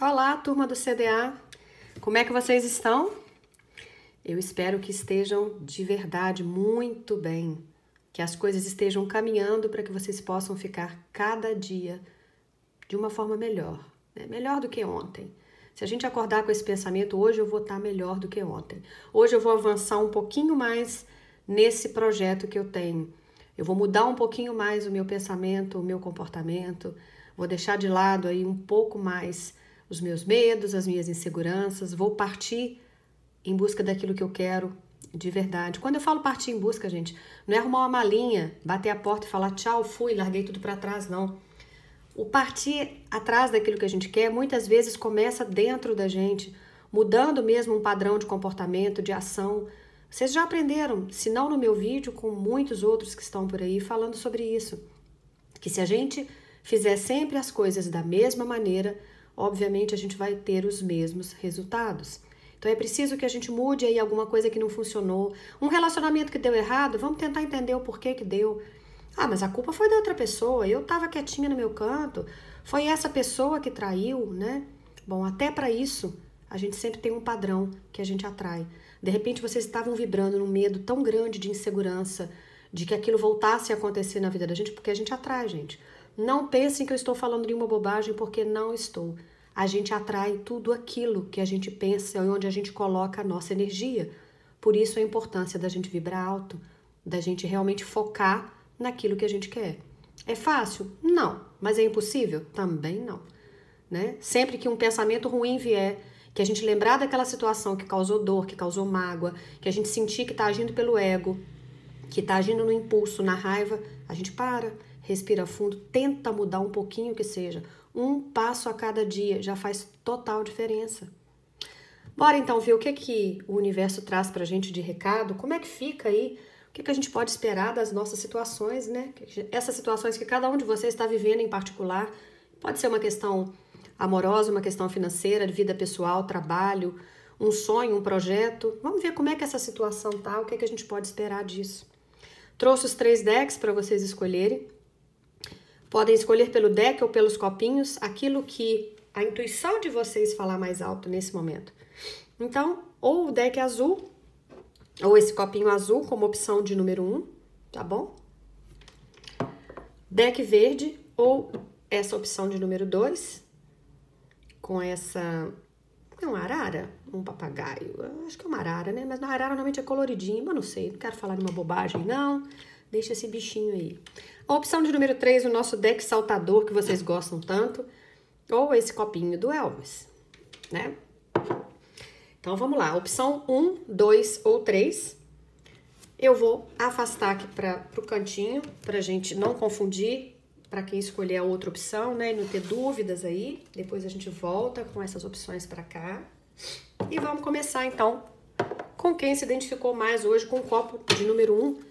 Olá, turma do CDA. Como é que vocês estão? Eu espero que estejam de verdade muito bem, que as coisas estejam caminhando para que vocês possam ficar cada dia de uma forma melhor, né? melhor do que ontem. Se a gente acordar com esse pensamento, hoje eu vou estar tá melhor do que ontem. Hoje eu vou avançar um pouquinho mais nesse projeto que eu tenho. Eu vou mudar um pouquinho mais o meu pensamento, o meu comportamento. Vou deixar de lado aí um pouco mais os meus medos, as minhas inseguranças, vou partir em busca daquilo que eu quero de verdade. Quando eu falo partir em busca, gente, não é arrumar uma malinha, bater a porta e falar tchau, fui, larguei tudo para trás, não. O partir atrás daquilo que a gente quer muitas vezes começa dentro da gente, mudando mesmo um padrão de comportamento, de ação. Vocês já aprenderam, se não no meu vídeo, com muitos outros que estão por aí falando sobre isso. Que se a gente fizer sempre as coisas da mesma maneira, obviamente a gente vai ter os mesmos resultados. Então é preciso que a gente mude aí alguma coisa que não funcionou. Um relacionamento que deu errado, vamos tentar entender o porquê que deu. Ah, mas a culpa foi da outra pessoa. Eu estava quietinha no meu canto. Foi essa pessoa que traiu, né? Bom, até para isso a gente sempre tem um padrão que a gente atrai. De repente vocês estavam vibrando num medo tão grande de insegurança, de que aquilo voltasse a acontecer na vida da gente, porque a gente atrai, gente. Não pensem que eu estou falando de uma bobagem, porque não estou a gente atrai tudo aquilo que a gente pensa e onde a gente coloca a nossa energia. Por isso a importância da gente vibrar alto, da gente realmente focar naquilo que a gente quer. É fácil? Não. Mas é impossível? Também não. Né? Sempre que um pensamento ruim vier, que a gente lembrar daquela situação que causou dor, que causou mágoa, que a gente sentir que está agindo pelo ego, que está agindo no impulso, na raiva, a gente para, respira fundo, tenta mudar um pouquinho que seja, um passo a cada dia já faz total diferença. Bora então ver o que é que o universo traz para a gente de recado, como é que fica aí, o que, é que a gente pode esperar das nossas situações, né? Essas situações que cada um de vocês está vivendo em particular, pode ser uma questão amorosa, uma questão financeira, de vida pessoal, trabalho, um sonho, um projeto. Vamos ver como é que essa situação tá, o que, é que a gente pode esperar disso. Trouxe os três decks para vocês escolherem. Podem escolher pelo deck ou pelos copinhos aquilo que a intuição de vocês falar mais alto nesse momento. Então, ou o deck azul, ou esse copinho azul como opção de número 1, um, tá bom? Deck verde, ou essa opção de número 2, com essa... É uma arara? Um papagaio? acho que é uma arara, né? Mas na arara normalmente é coloridinho, mas não sei, não quero falar de uma bobagem, não. Não. Deixa esse bichinho aí. A opção de número 3, o nosso deck saltador que vocês gostam tanto, ou esse copinho do Elvis, né? Então vamos lá, opção 1, 2 ou 3. Eu vou afastar aqui para o cantinho, para gente não confundir, para quem escolher a outra opção, né? E não ter dúvidas aí. Depois a gente volta com essas opções para cá. E vamos começar então com quem se identificou mais hoje com o copo de número 1,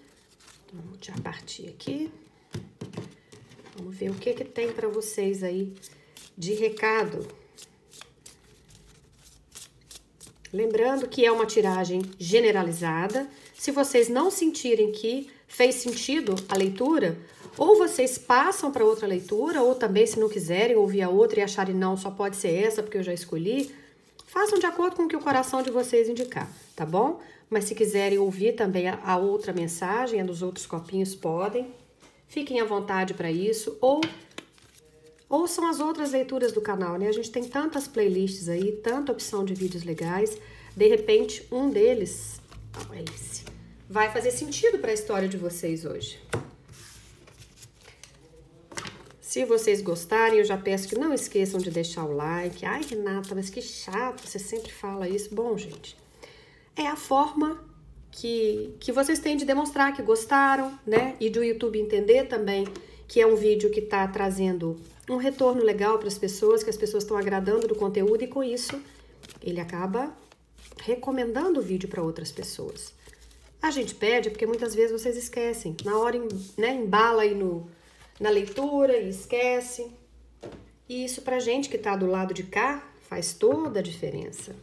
Vamos já partir aqui. Vamos ver o que que tem para vocês aí de recado. Lembrando que é uma tiragem generalizada. Se vocês não sentirem que fez sentido a leitura, ou vocês passam para outra leitura, ou também, se não quiserem ouvir a outra e acharem não, só pode ser essa porque eu já escolhi, façam de acordo com o que o coração de vocês indicar, tá bom? Mas se quiserem ouvir também a, outra mensagem, a dos outros copinhos, podem. Fiquem à vontade para isso. Ou ouçam as outras leituras do canal, né? A gente tem tantas playlists aí, tanta opção de vídeos legais. De repente, um deles, é esse, vai fazer sentido para a história de vocês hoje. Se vocês gostarem, eu já peço que não esqueçam de deixar o like. Ai, Renata, mas que chato, você sempre fala isso. Bom, gente, é a forma que, que vocês têm de demonstrar que gostaram, né? E do YouTube entender também que é um vídeo que está trazendo um retorno legal para as pessoas, que as pessoas estão agradando do conteúdo e com isso ele acaba recomendando o vídeo para outras pessoas. A gente pede porque muitas vezes vocês esquecem. Na hora, né, embala aí no, na leitura e esquece. E isso para gente que está do lado de cá faz toda a diferença.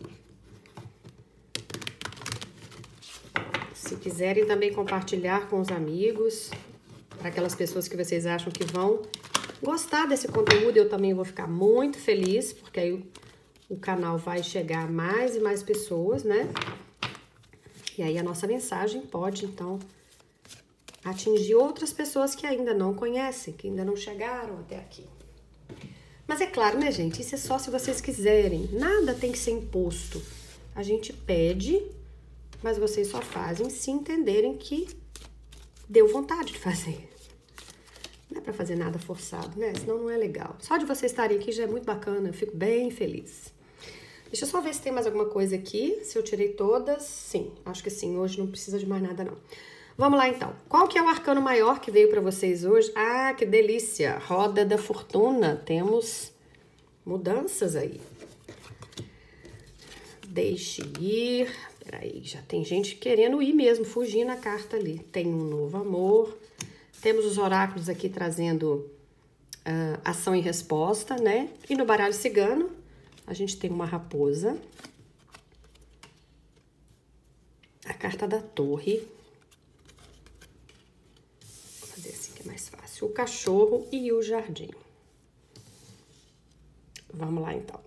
Se quiserem também compartilhar com os amigos, para aquelas pessoas que vocês acham que vão gostar desse conteúdo, eu também vou ficar muito feliz, porque aí o, canal vai chegar a mais e mais pessoas, né? E aí a nossa mensagem pode, então, atingir outras pessoas que ainda não conhecem, que ainda não chegaram até aqui. Mas é claro, né, gente? Isso é só se vocês quiserem. Nada tem que ser imposto. A gente pede mas vocês só fazem se entenderem que deu vontade de fazer. Não é para fazer nada forçado, né? Senão não é legal. Só de vocês estarem aqui já é muito bacana, eu fico bem feliz. Deixa eu só ver se tem mais alguma coisa aqui, se eu tirei todas. Sim, acho que sim, hoje não precisa de mais nada não. Vamos lá então. Qual que é o arcano maior que veio para vocês hoje? Ah, que delícia! Roda da fortuna. Temos mudanças aí. Deixe ir, Aí já tem gente querendo ir mesmo, fugir na carta ali. Tem um novo amor. Temos os oráculos aqui trazendo uh, ação e resposta, né? E no baralho cigano, a gente tem uma raposa. A carta da torre. Vou fazer assim que é mais fácil. O cachorro e o jardim. Vamos lá, então.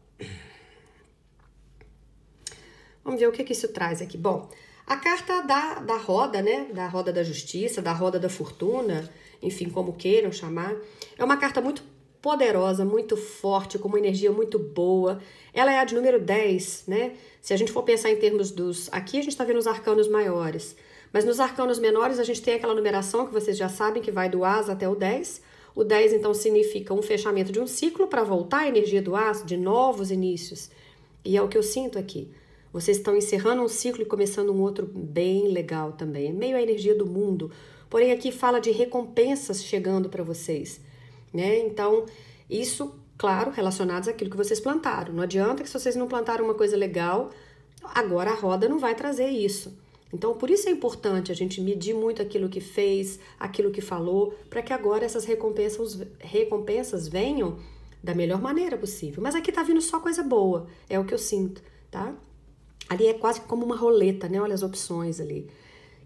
Vamos ver o que, que isso traz aqui. Bom, a carta da, da roda, né? Da roda da justiça, da roda da fortuna, enfim, como queiram chamar. É uma carta muito poderosa, muito forte, com uma energia muito boa. Ela é a de número 10, né? Se a gente for pensar em termos dos. Aqui a gente está vendo os arcanos maiores. Mas nos arcanos menores a gente tem aquela numeração que vocês já sabem que vai do As até o 10. O 10 então significa um fechamento de um ciclo para voltar a energia do As, de novos inícios. E é o que eu sinto aqui. Vocês estão encerrando um ciclo e começando um outro bem legal também. É meio a energia do mundo. Porém, aqui fala de recompensas chegando para vocês. Né? Então, isso, claro, relacionados àquilo que vocês plantaram. Não adianta que se vocês não plantaram uma coisa legal, agora a roda não vai trazer isso. Então, por isso é importante a gente medir muito aquilo que fez, aquilo que falou, para que agora essas recompensas, recompensas venham da melhor maneira possível. Mas aqui tá vindo só coisa boa, é o que eu sinto, tá? Ali é quase como uma roleta, né? Olha as opções ali.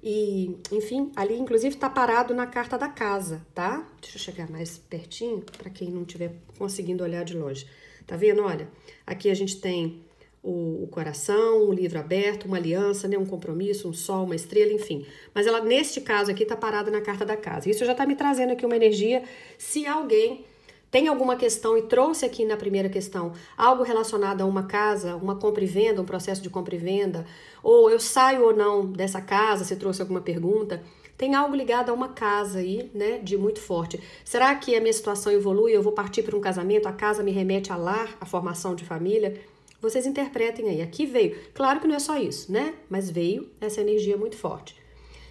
E, enfim, ali inclusive está parado na carta da casa, tá? Deixa eu chegar mais pertinho para quem não estiver conseguindo olhar de longe. Tá vendo? Olha, aqui a gente tem o, o, coração, um livro aberto, uma aliança, né? um compromisso, um sol, uma estrela, enfim. Mas ela, neste caso aqui, está parada na carta da casa. Isso já está me trazendo aqui uma energia. Se alguém tem alguma questão e trouxe aqui na primeira questão algo relacionado a uma casa, uma compra e venda, um processo de compra e venda, ou eu saio ou não dessa casa, você trouxe alguma pergunta, tem algo ligado a uma casa aí, né, de muito forte. Será que a minha situação evolui? Eu vou partir para um casamento? A casa me remete a lar, a formação de família? Vocês interpretem aí. Aqui veio. Claro que não é só isso, né? Mas veio essa energia muito forte.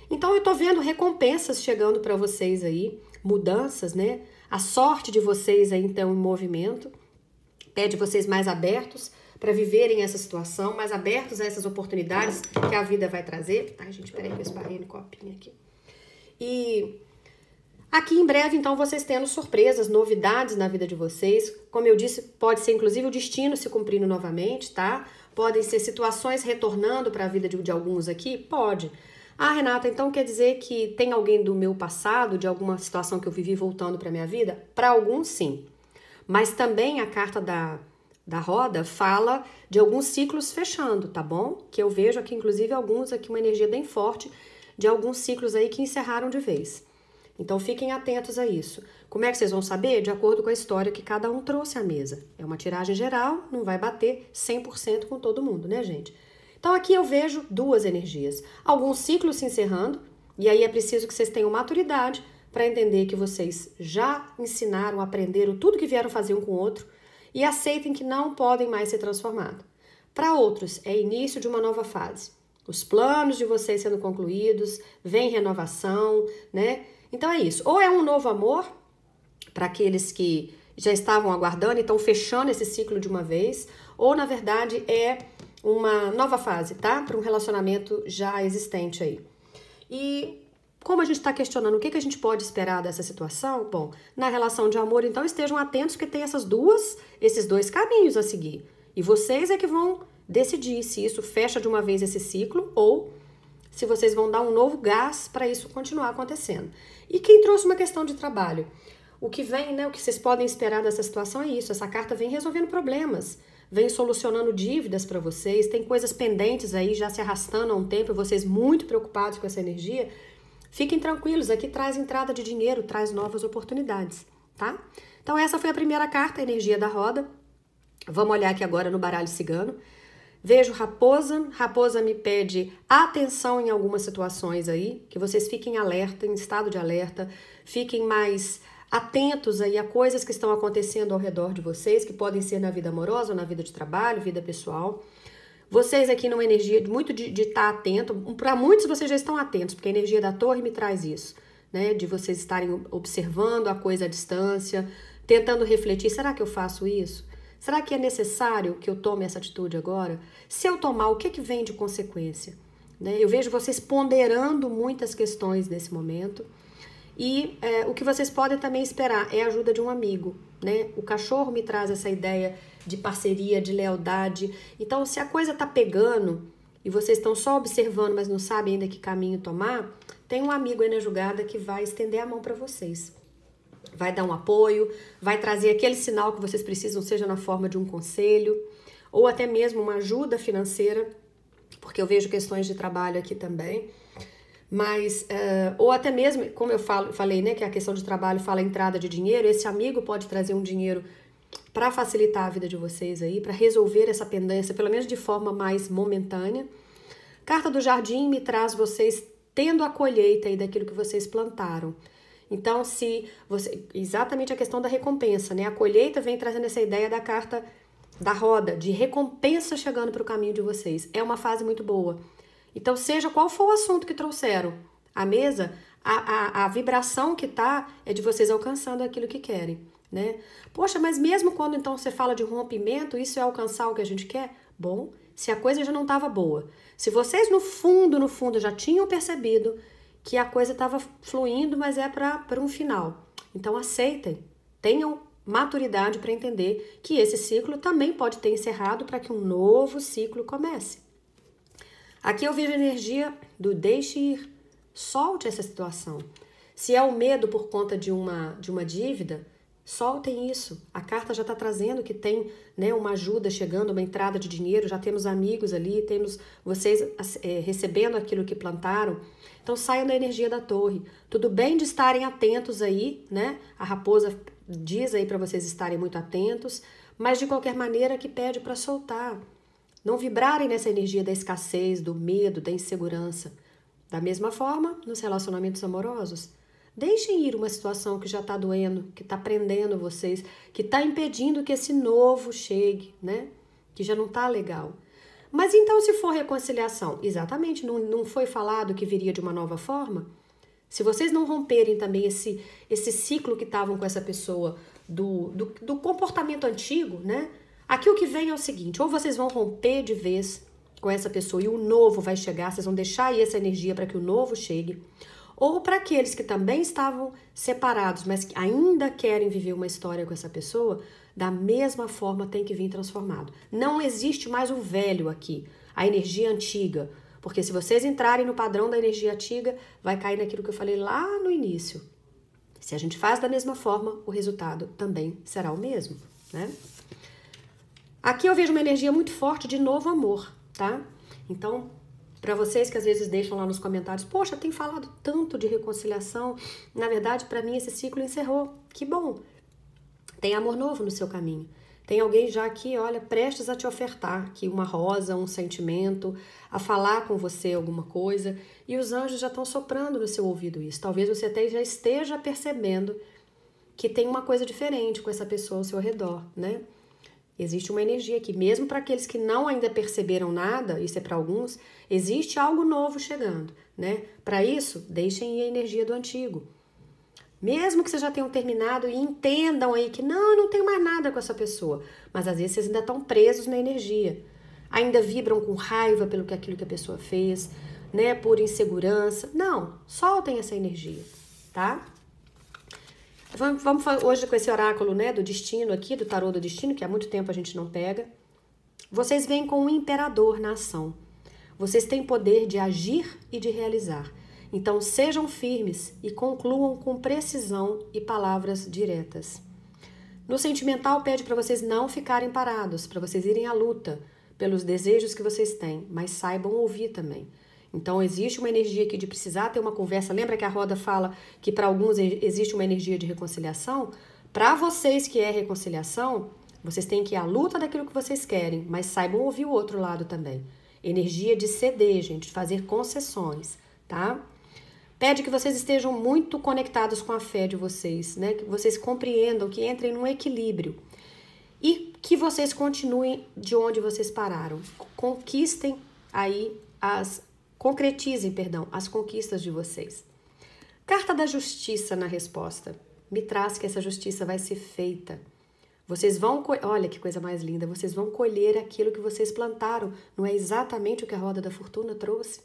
Então eu tô vendo recompensas chegando para vocês aí, mudanças, né? A sorte de vocês é então em movimento, pede é vocês mais abertos para viverem essa situação, mais abertos a essas oportunidades que a vida vai trazer. Tá, gente, peraí que eu esparrei no copinho aqui. E aqui em breve, então, vocês tendo surpresas, novidades na vida de vocês. Como eu disse, pode ser inclusive o destino se cumprindo novamente, tá? Podem ser situações retornando para a vida de, de alguns aqui? Pode. Ah, Renata, então quer dizer que tem alguém do meu passado, de alguma situação que eu vivi voltando para minha vida? Para alguns, sim. Mas também a carta da, da roda fala de alguns ciclos fechando, tá bom? Que eu vejo aqui, inclusive, alguns aqui, uma energia bem forte de alguns ciclos aí que encerraram de vez. Então fiquem atentos a isso. Como é que vocês vão saber? De acordo com a história que cada um trouxe à mesa. É uma tiragem geral, não vai bater 100% com todo mundo, né, gente? Então aqui eu vejo duas energias, alguns ciclos se encerrando, e aí é preciso que vocês tenham maturidade para entender que vocês já ensinaram, aprenderam tudo que vieram fazer um com o outro e aceitem que não podem mais ser transformados. Para outros, é início de uma nova fase. Os planos de vocês sendo concluídos, vem renovação, né? Então é isso. Ou é um novo amor para aqueles que já estavam aguardando e estão fechando esse ciclo de uma vez, ou na verdade é uma nova fase, tá? Para um relacionamento já existente aí. E como a gente está questionando o que, que a gente pode esperar dessa situação, bom, na relação de amor, então estejam atentos que tem essas duas, esses dois caminhos a seguir. E vocês é que vão decidir se isso fecha de uma vez esse ciclo ou se vocês vão dar um novo gás para isso continuar acontecendo. E quem trouxe uma questão de trabalho? O que vem, né? O que vocês podem esperar dessa situação é isso. Essa carta vem resolvendo problemas vem solucionando dívidas para vocês, tem coisas pendentes aí já se arrastando há um tempo, vocês muito preocupados com essa energia, fiquem tranquilos, aqui traz entrada de dinheiro, traz novas oportunidades, tá? Então essa foi a primeira carta, a energia da roda. Vamos olhar aqui agora no baralho cigano. Vejo raposa, raposa me pede atenção em algumas situações aí, que vocês fiquem alerta, em estado de alerta, fiquem mais atentos aí a coisas que estão acontecendo ao redor de vocês, que podem ser na vida amorosa, na vida de trabalho, vida pessoal. Vocês aqui numa energia muito de estar tá atento, para muitos vocês já estão atentos, porque a energia da torre me traz isso, né? De vocês estarem observando a coisa à distância, tentando refletir, será que eu faço isso? Será que é necessário que eu tome essa atitude agora? Se eu tomar, o que, que vem de consequência? Né? Eu vejo vocês ponderando muitas questões nesse momento e é, o que vocês podem também esperar é a ajuda de um amigo, né? O cachorro me traz essa ideia de parceria, de lealdade. Então, se a coisa tá pegando e vocês estão só observando, mas não sabem ainda que caminho tomar, tem um amigo aí na jogada que vai estender a mão para vocês. Vai dar um apoio, vai trazer aquele sinal que vocês precisam, seja na forma de um conselho ou até mesmo uma ajuda financeira, porque eu vejo questões de trabalho aqui também. Mas, uh, ou até mesmo, como eu falo, falei, né, que a questão de trabalho fala entrada de dinheiro, esse amigo pode trazer um dinheiro para facilitar a vida de vocês aí, para resolver essa pendência, pelo menos de forma mais momentânea. Carta do Jardim me traz vocês tendo a colheita aí daquilo que vocês plantaram. Então, se você. Exatamente a questão da recompensa, né? A colheita vem trazendo essa ideia da carta da roda, de recompensa chegando para o caminho de vocês. É uma fase muito boa. Então, seja qual for o assunto que trouxeram à mesa, a, a, a vibração que tá é de vocês alcançando aquilo que querem, né? Poxa, mas mesmo quando então você fala de rompimento, isso é alcançar o que a gente quer? Bom, se a coisa já não estava boa, se vocês no fundo, no fundo já tinham percebido que a coisa estava fluindo, mas é para um final. Então aceitem, tenham maturidade para entender que esse ciclo também pode ter encerrado para que um novo ciclo comece. Aqui eu vejo a energia do deixe ir, solte essa situação. Se é o medo por conta de uma, de uma dívida, soltem isso. A carta já está trazendo que tem né, uma ajuda chegando, uma entrada de dinheiro, já temos amigos ali, temos vocês é, recebendo aquilo que plantaram. Então saiam da energia da torre. Tudo bem de estarem atentos aí, né? A raposa diz aí para vocês estarem muito atentos, mas de qualquer maneira que pede para soltar não vibrarem nessa energia da escassez, do medo, da insegurança. Da mesma forma, nos relacionamentos amorosos, deixem ir uma situação que já está doendo, que está prendendo vocês, que está impedindo que esse novo chegue, né? Que já não está legal. Mas então, se for reconciliação, exatamente, não, não foi falado que viria de uma nova forma? Se vocês não romperem também esse, esse ciclo que estavam com essa pessoa do, do, do comportamento antigo, né? Aqui o que vem é o seguinte: ou vocês vão romper de vez com essa pessoa e o novo vai chegar, vocês vão deixar aí essa energia para que o novo chegue, ou para aqueles que também estavam separados, mas que ainda querem viver uma história com essa pessoa, da mesma forma tem que vir transformado. Não existe mais o velho aqui, a energia antiga, porque se vocês entrarem no padrão da energia antiga, vai cair naquilo que eu falei lá no início. Se a gente faz da mesma forma, o resultado também será o mesmo, né? Aqui eu vejo uma energia muito forte de novo amor, tá? Então, para vocês que às vezes deixam lá nos comentários, poxa, tem falado tanto de reconciliação, na verdade, para mim esse ciclo encerrou. Que bom. Tem amor novo no seu caminho. Tem alguém já aqui, olha, prestes a te ofertar que uma rosa, um sentimento, a falar com você alguma coisa, e os anjos já estão soprando no seu ouvido isso. Talvez você até já esteja percebendo que tem uma coisa diferente com essa pessoa ao seu redor, né? Existe uma energia que, mesmo para aqueles que não ainda perceberam nada, isso é para alguns, existe algo novo chegando, né? Para isso, deixem ir a energia do antigo. Mesmo que vocês já tenham terminado e entendam aí que não, eu não tenho mais nada com essa pessoa, mas às vezes vocês ainda estão presos na energia. Ainda vibram com raiva pelo que aquilo que a pessoa fez, né, por insegurança. Não, soltem essa energia, tá? Vamos, vamos hoje com esse oráculo, né, do destino aqui, do tarô do destino, que há muito tempo a gente não pega. Vocês vêm com o um imperador na ação. Vocês têm poder de agir e de realizar. Então sejam firmes e concluam com precisão e palavras diretas. No sentimental pede para vocês não ficarem parados, para vocês irem à luta pelos desejos que vocês têm, mas saibam ouvir também. Então existe uma energia aqui de precisar ter uma conversa. Lembra que a roda fala que para alguns existe uma energia de reconciliação? Para vocês que é reconciliação, vocês têm que ir à luta daquilo que vocês querem, mas saibam ouvir o outro lado também. Energia de ceder, gente, de fazer concessões, tá? Pede que vocês estejam muito conectados com a fé de vocês, né? Que vocês compreendam, que entrem num equilíbrio e que vocês continuem de onde vocês pararam. Conquistem aí as concretizem, perdão, as conquistas de vocês. Carta da justiça na resposta. Me traz que essa justiça vai ser feita. Vocês vão, olha que coisa mais linda, vocês vão colher aquilo que vocês plantaram. Não é exatamente o que a roda da fortuna trouxe?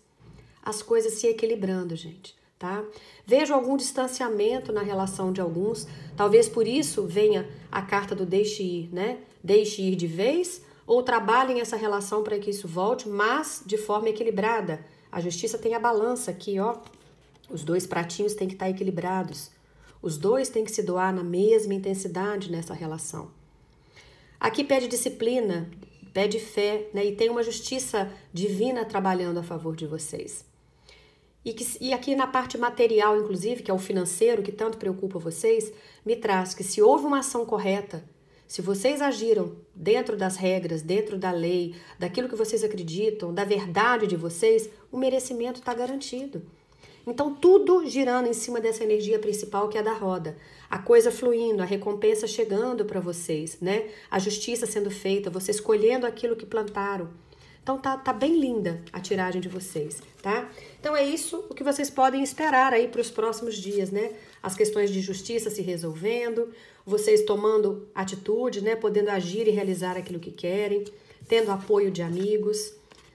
As coisas se equilibrando, gente, tá? Vejo algum distanciamento na relação de alguns, talvez por isso venha a carta do deixe ir, né? Deixe ir de vez ou trabalhem essa relação para que isso volte, mas de forma equilibrada a justiça tem a balança aqui, ó. Os dois pratinhos têm que estar tá equilibrados. Os dois têm que se doar na mesma intensidade nessa relação. Aqui pede disciplina, pede fé, né? E tem uma justiça divina trabalhando a favor de vocês. E, que, e aqui na parte material, inclusive, que é o financeiro, que tanto preocupa vocês, me traz que se houve uma ação correta, se vocês agiram dentro das regras, dentro da lei, daquilo que vocês acreditam, da verdade de vocês, o merecimento está garantido. Então, tudo girando em cima dessa energia principal que é a da roda. A coisa fluindo, a recompensa chegando para vocês, né? A justiça sendo feita, vocês colhendo aquilo que plantaram. Então tá, tá bem linda a tiragem de vocês, tá? Então é isso o que vocês podem esperar aí para os próximos dias, né? As questões de justiça se resolvendo, vocês tomando atitude, né? Podendo agir e realizar aquilo que querem, tendo apoio de amigos,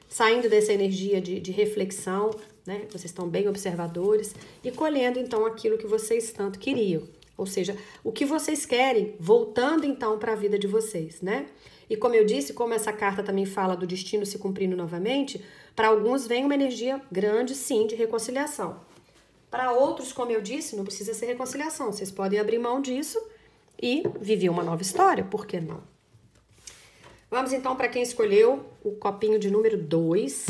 saindo dessa energia de, de reflexão, né? Vocês estão bem observadores e colhendo então aquilo que vocês tanto queriam. Ou seja, o que vocês querem, voltando então para a vida de vocês, né? E como eu disse, como essa carta também fala do destino se cumprindo novamente, para alguns vem uma energia grande, sim, de reconciliação. Para outros, como eu disse, não precisa ser reconciliação. Vocês podem abrir mão disso e viver uma nova história, por que não? Vamos então para quem escolheu o copinho de número 2.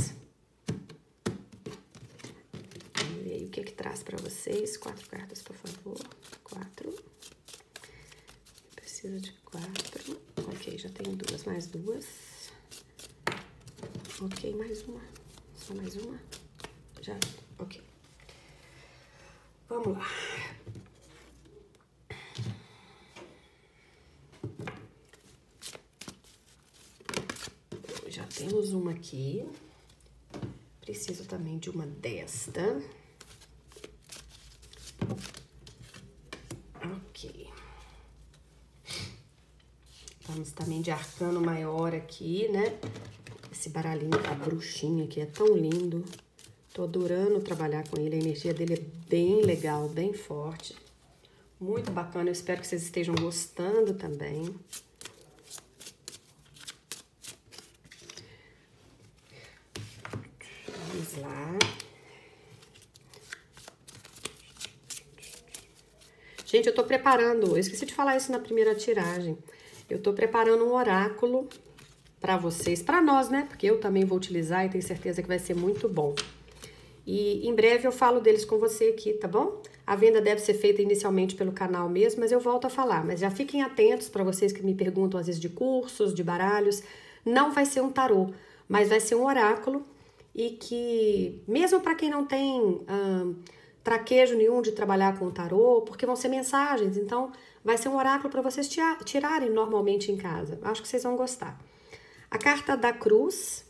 E aí o que, é que traz para vocês. Quatro cartas, por favor. Quatro preciso de quatro. Ok, já tenho duas, mais duas. Ok, mais uma. Só mais uma. Já, ok. Vamos lá. Já temos uma aqui. Preciso também de uma desta. Ok. Vamos também de arcano maior aqui, né? Esse baralhinho da bruxinha aqui é tão lindo. Tô adorando trabalhar com ele, a energia dele é bem legal, bem forte. Muito bacana, eu espero que vocês estejam gostando também. Vamos lá. Gente, eu tô preparando, eu esqueci de falar isso na primeira tiragem. Eu tô preparando um oráculo para vocês, para nós, né? Porque eu também vou utilizar e tenho certeza que vai ser muito bom. E em breve eu falo deles com você aqui, tá bom? A venda deve ser feita inicialmente pelo canal mesmo, mas eu volto a falar. Mas já fiquem atentos para vocês que me perguntam às vezes de cursos, de baralhos. Não vai ser um tarô, mas vai ser um oráculo e que, mesmo para quem não tem hum, traquejo nenhum de trabalhar com o tarô, porque vão ser mensagens, então Vai ser um oráculo para vocês tirarem normalmente em casa. Acho que vocês vão gostar. A carta da cruz,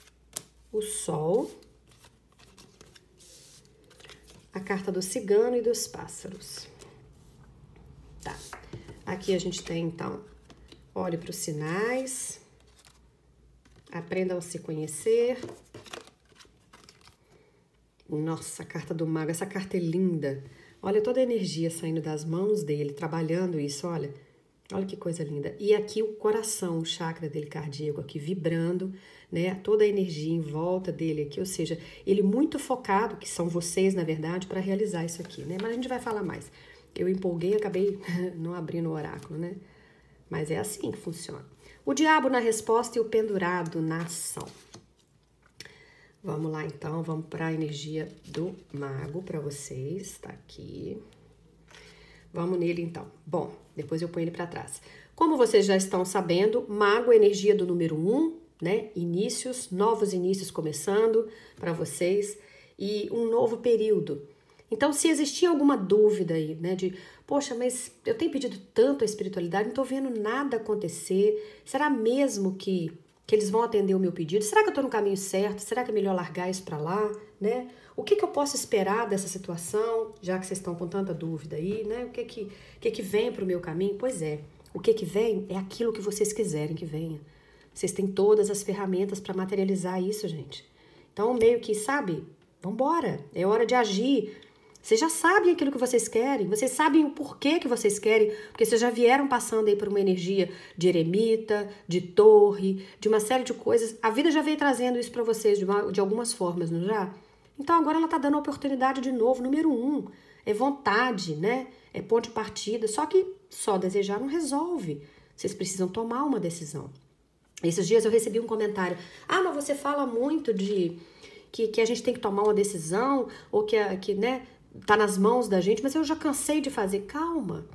o sol. A carta do cigano e dos pássaros. Tá. Aqui a gente tem, então, olhe para os sinais. Aprendam a se conhecer. Nossa, a carta do mago. Essa carta é linda. Olha toda a energia saindo das mãos dele, trabalhando isso, olha. Olha que coisa linda. E aqui o coração, o chakra dele cardíaco aqui vibrando, né? Toda a energia em volta dele aqui, ou seja, ele muito focado, que são vocês, na verdade, para realizar isso aqui, né? Mas a gente vai falar mais. Eu empolguei, acabei não abrindo o oráculo, né? Mas é assim que funciona. O diabo na resposta e o pendurado na ação. Vamos lá, então, vamos para a energia do mago para vocês, tá aqui. Vamos nele, então. Bom, depois eu ponho ele para trás. Como vocês já estão sabendo, mago é energia do número 1, um, né? Inícios, novos inícios começando para vocês e um novo período. Então, se existia alguma dúvida aí, né, de, poxa, mas eu tenho pedido tanto a espiritualidade, não estou vendo nada acontecer, será mesmo que que eles vão atender o meu pedido? Será que eu estou no caminho certo? Será que é melhor largar isso para lá, né? O que, que eu posso esperar dessa situação, já que vocês estão com tanta dúvida aí, né? O que que, que, que vem para o meu caminho? Pois é, o que que vem é aquilo que vocês quiserem que venha. Vocês têm todas as ferramentas para materializar isso, gente. Então, meio que, sabe, vambora, é hora de agir, vocês já sabem aquilo que vocês querem, vocês sabem o porquê que vocês querem, porque vocês já vieram passando aí por uma energia de eremita, de torre, de uma série de coisas. A vida já veio trazendo isso para vocês de, uma, de algumas formas, não já? Então agora ela tá dando a oportunidade de novo. Número um, é vontade, né? É ponto de partida. Só que só desejar não resolve. Vocês precisam tomar uma decisão. Esses dias eu recebi um comentário. Ah, mas você fala muito de que, que a gente tem que tomar uma decisão, ou que, que né, tá nas mãos da gente, mas eu já cansei de fazer. Calma.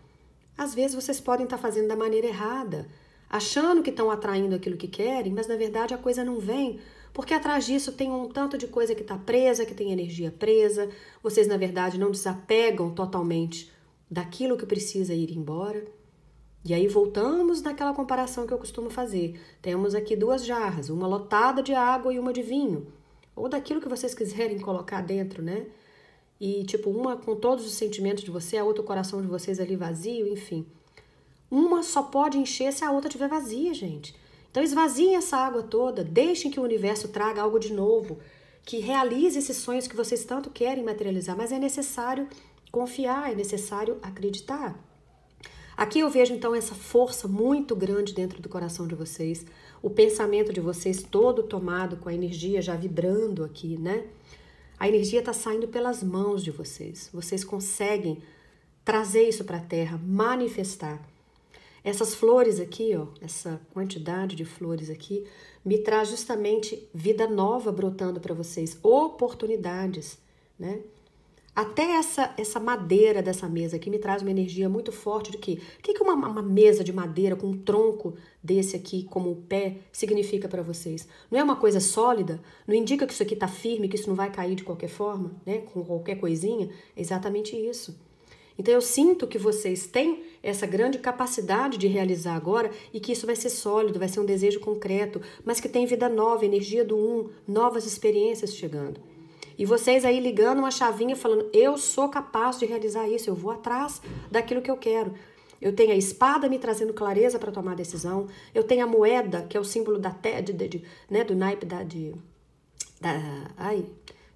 Às vezes vocês podem estar tá fazendo da maneira errada, achando que estão atraindo aquilo que querem, mas na verdade a coisa não vem, porque atrás disso tem um tanto de coisa que está presa, que tem energia presa. Vocês na verdade não desapegam totalmente daquilo que precisa ir embora. E aí voltamos naquela comparação que eu costumo fazer. Temos aqui duas jarras, uma lotada de água e uma de vinho, ou daquilo que vocês quiserem colocar dentro, né? e tipo uma com todos os sentimentos de você, a outra o coração de vocês ali vazio, enfim. Uma só pode encher se a outra estiver vazia, gente. Então esvaziem essa água toda, deixem que o universo traga algo de novo, que realize esses sonhos que vocês tanto querem materializar, mas é necessário confiar, é necessário acreditar. Aqui eu vejo então essa força muito grande dentro do coração de vocês, o pensamento de vocês todo tomado com a energia já vibrando aqui, né? A energia está saindo pelas mãos de vocês. Vocês conseguem trazer isso para a terra, manifestar. Essas flores aqui, ó, essa quantidade de flores aqui, me traz justamente vida nova brotando para vocês, oportunidades, né? Até essa, essa madeira dessa mesa aqui me traz uma energia muito forte de que o que, que uma, uma mesa de madeira com um tronco desse aqui como o pé significa para vocês? Não é uma coisa sólida? Não indica que isso aqui está firme, que isso não vai cair de qualquer forma, né? Com qualquer coisinha? É exatamente isso. Então eu sinto que vocês têm essa grande capacidade de realizar agora e que isso vai ser sólido, vai ser um desejo concreto, mas que tem vida nova, energia do um, novas experiências chegando. E vocês aí ligando uma chavinha falando: eu sou capaz de realizar isso, eu vou atrás daquilo que eu quero. Eu tenho a espada me trazendo clareza para tomar decisão. Eu tenho a moeda, que é o símbolo da de, de, de né, do naipe da, de, da, ai,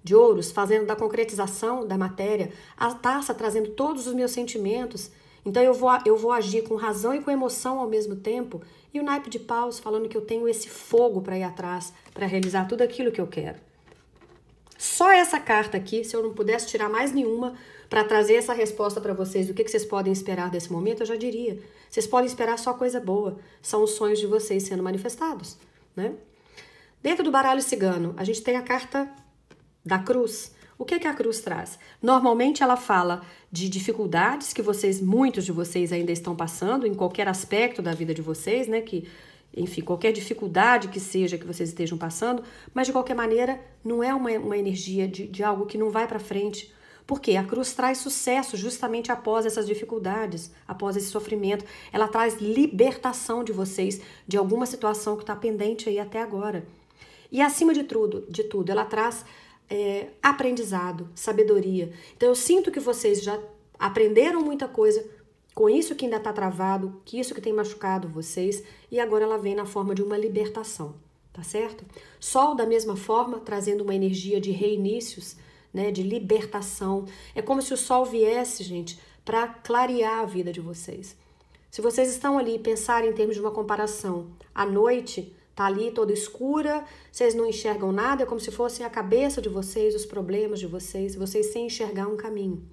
de ouros, fazendo da concretização da matéria. A taça trazendo todos os meus sentimentos. Então eu vou, eu vou agir com razão e com emoção ao mesmo tempo. E o naipe de paus falando que eu tenho esse fogo para ir atrás, para realizar tudo aquilo que eu quero. Só essa carta aqui, se eu não pudesse tirar mais nenhuma para trazer essa resposta para vocês, do que, que vocês podem esperar desse momento, eu já diria. Vocês podem esperar só coisa boa. São os sonhos de vocês sendo manifestados, né? Dentro do baralho cigano, a gente tem a carta da cruz. O que, que a cruz traz? Normalmente ela fala de dificuldades que vocês, muitos de vocês ainda estão passando em qualquer aspecto da vida de vocês, né? Que enfim, qualquer dificuldade que seja que vocês estejam passando, mas de qualquer maneira, não é uma, uma energia de, de algo que não vai para frente. Porque a cruz traz sucesso justamente após essas dificuldades, após esse sofrimento. Ela traz libertação de vocês de alguma situação que está pendente aí até agora. E acima de tudo, de tudo ela traz é, aprendizado, sabedoria. Então eu sinto que vocês já aprenderam muita coisa, com isso que ainda está travado, que isso que tem machucado vocês, e agora ela vem na forma de uma libertação, tá certo? Sol, da mesma forma, trazendo uma energia de reinícios, né, de libertação. É como se o sol viesse, gente, para clarear a vida de vocês. Se vocês estão ali e pensarem em termos de uma comparação, a noite tá ali toda escura, vocês não enxergam nada, é como se fossem a cabeça de vocês, os problemas de vocês, vocês sem enxergar um caminho.